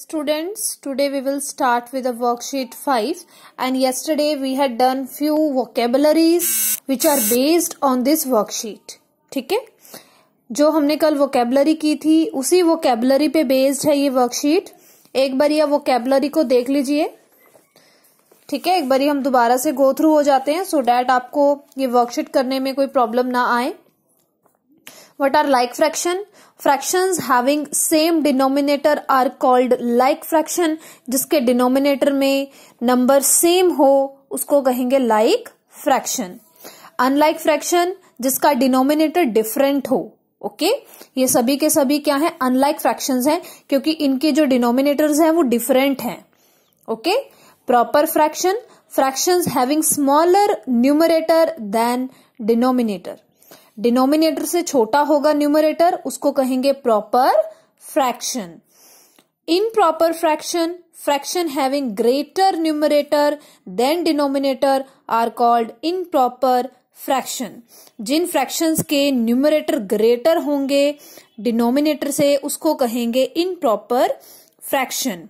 Students, today we will start with the worksheet 5 and yesterday we had done few vocabularies which are based on this worksheet. ठीक है जो हमने कल vocabulary की थी उसी वोकेबलरी पे बेस्ड है ये वर्कशीट एक बार यह वोकेबलरी को देख लीजिए ठीक है एक बार हम दोबारा से गो थ्रू हो जाते हैं सो so डैट आपको ये वर्कशीट करने में कोई प्रॉब्लम ना आए what are like fraction fractions having same denominator are called like fraction जिसके डिनोमिनेटर में नंबर सेम हो उसको कहेंगे लाइक फ्रैक्शन अनलाइक फ्रैक्शन जिसका डिनोमिनेटर डिफरेंट हो ओके okay? ये सभी के सभी क्या है अनलाइक फ्रैक्शन हैं क्योंकि इनके जो डिनोमिनेटर्स हैं वो डिफरेंट हैं okay proper fraction fractions having smaller numerator than denominator denominator से छोटा होगा न्यूमरेटर उसको कहेंगे proper fraction improper fraction fraction having greater numerator than denominator are called improper fraction जिन फ्रैक्शंस के न्यूमरेटर ग्रेटर होंगे denominator से उसको कहेंगे improper fraction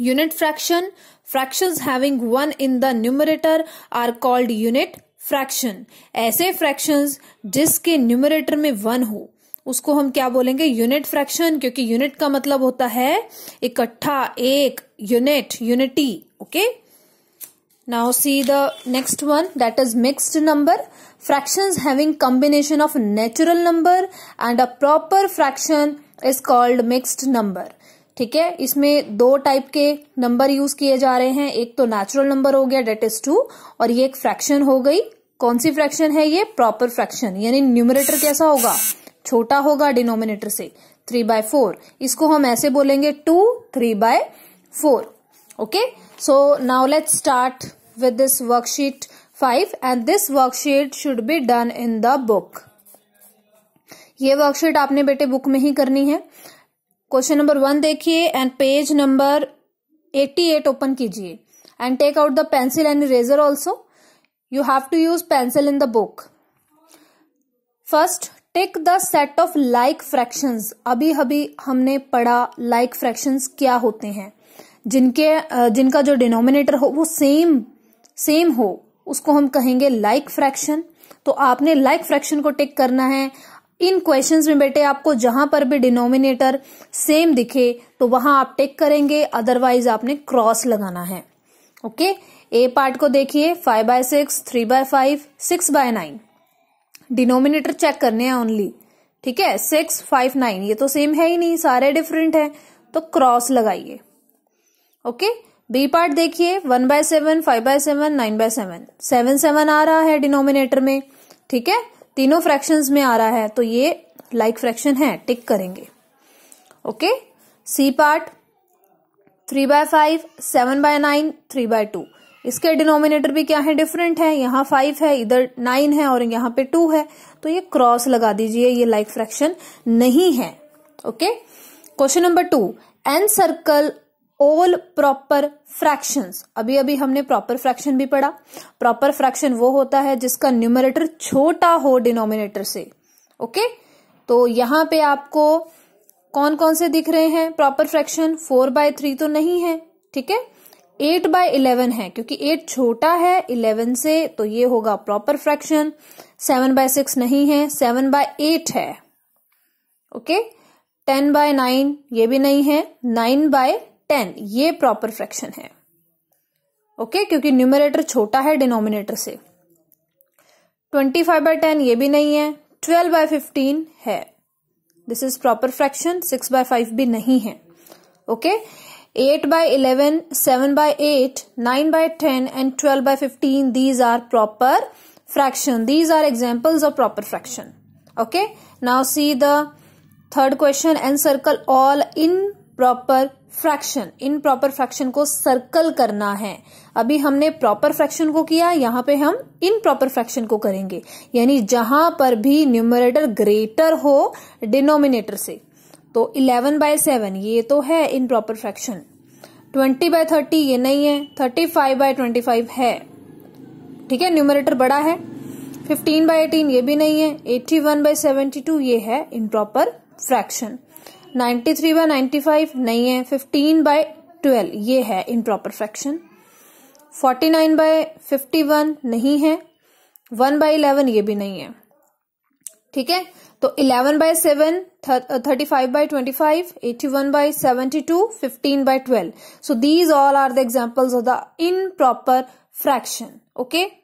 unit fraction fractions having one in the numerator are called unit fraction ऐसे fractions जिसके numerator में one हो उसको हम क्या बोलेंगे यूनिट फ्रैक्शन क्योंकि यूनिट का मतलब होता है इकट्ठा एक unit unity okay now see the next one that is mixed number fraction having combination of natural number and a proper fraction is called mixed number ठीक है इसमें दो टाइप के नंबर यूज किए जा रहे हैं एक तो नेचुरल नंबर हो गया डेट इज टू और ये एक फ्रैक्शन हो गई कौन सी फ्रैक्शन है ये प्रॉपर फ्रैक्शन यानी न्यूमरेटर कैसा होगा छोटा होगा डिनोमिनेटर से थ्री बाय फोर इसको हम ऐसे बोलेंगे two three by four okay so now let start with this worksheet five and this worksheet should be done in the book ये वर्कशीट आपने बेटे बुक में ही करनी है क्वेश्चन नंबर वन देखिए and page number eighty eight open कीजिए and take out the pencil and eraser also you have to use pencil in the book first tick the set of like fraction अभी अभी हमने पढ़ा like like fractions क्या होते हैं जिनके जिनका जो डिनोमिनेटर हो वो सेम सेम हो उसको हम कहेंगे लाइक like फ्रैक्शन तो आपने लाइक like फ्रैक्शन को टेक करना है इन क्वेश्चन में बेटे आपको जहां पर भी डिनोमिनेटर सेम दिखे तो वहां आप टेक करेंगे अदरवाइज आपने क्रॉस लगाना है ओके okay? ए पार्ट को देखिए five by six three by five six by nine denominator check करने हैं ओनली ठीक है सिक्स फाइव नाइन ये तो सेम है ही नहीं सारे डिफरेंट है तो क्रॉस लगाइए ओके बी पार्ट देखिए one by seven five by seven nine by seven seven seven आ रहा है डिनोमिनेटर में ठीक है तीनों फ्रैक्शंस में आ रहा है तो ये लाइक like फ्रैक्शन है टिक करेंगे okay C part three by five seven by nine three by two इसके डिनोमिनेटर भी क्या है डिफरेंट है यहाँ फाइव है इधर नाइन है और यहाँ पे टू है तो ये क्रॉस लगा दीजिए ये लाइक फ्रैक्शन नहीं है okay question number two and circle all proper fraction अभी अभी हमने प्रॉपर फ्रैक्शन भी पढ़ा प्रॉपर फ्रैक्शन वो होता है जिसका न्यूमरेटर छोटा हो डिनोमिनेटर से ओके तो यहां पे आपको कौन कौन से दिख रहे हैं proper fraction four by three तो नहीं है ठीक है एट बाय इलेवन है क्योंकि एट छोटा है इलेवन से तो ये होगा proper fraction seven by six नहीं है सेवन बाय एट है ओके टेन बाय नाइन ये भी नहीं है नाइन बाय टेन ये प्रॉपर फ्रैक्शन है ओके okay? क्योंकि न्यूमरेटर छोटा है डिनोमिनेटर से ट्वेंटी फाइव बाय टेन ये भी नहीं है ट्वेल्व बाय फिफ्टीन है this is proper fraction six by five भी नहीं है okay okay? 8 by 11, 7 by 8, 9 by 10 and 12 by 15 these are proper fraction. These are examples of proper fraction. Okay. Now see the third question and circle all improper fraction improper fraction को circle करना है अभी हमने proper fraction को किया यहाँ पे हम इन प्रॉपर फ्रैक्शन को करेंगे यानी जहां पर भी न्यूमरेटर ग्रेटर हो डिनोमिनेटर से तो 11 बाय सेवन ये तो है improper fraction 20 by thirty ये नहीं है 35 बाय फाइव है ठीक है न्यूमरेटर बड़ा है 15 बाय एटीन ये भी नहीं है 81 वन बाय सेवेंटी ये है improper fraction 93 by five नहीं है 15 बाय ट्वेल्व ये है improper fraction 49 by one नहीं है 1 बाय इलेवन ये भी नहीं है ठीक है तो 11 by seven thirty five by twenty five eighty one by seventy two fifteen by twelve so these all are the examples of the improper fraction okay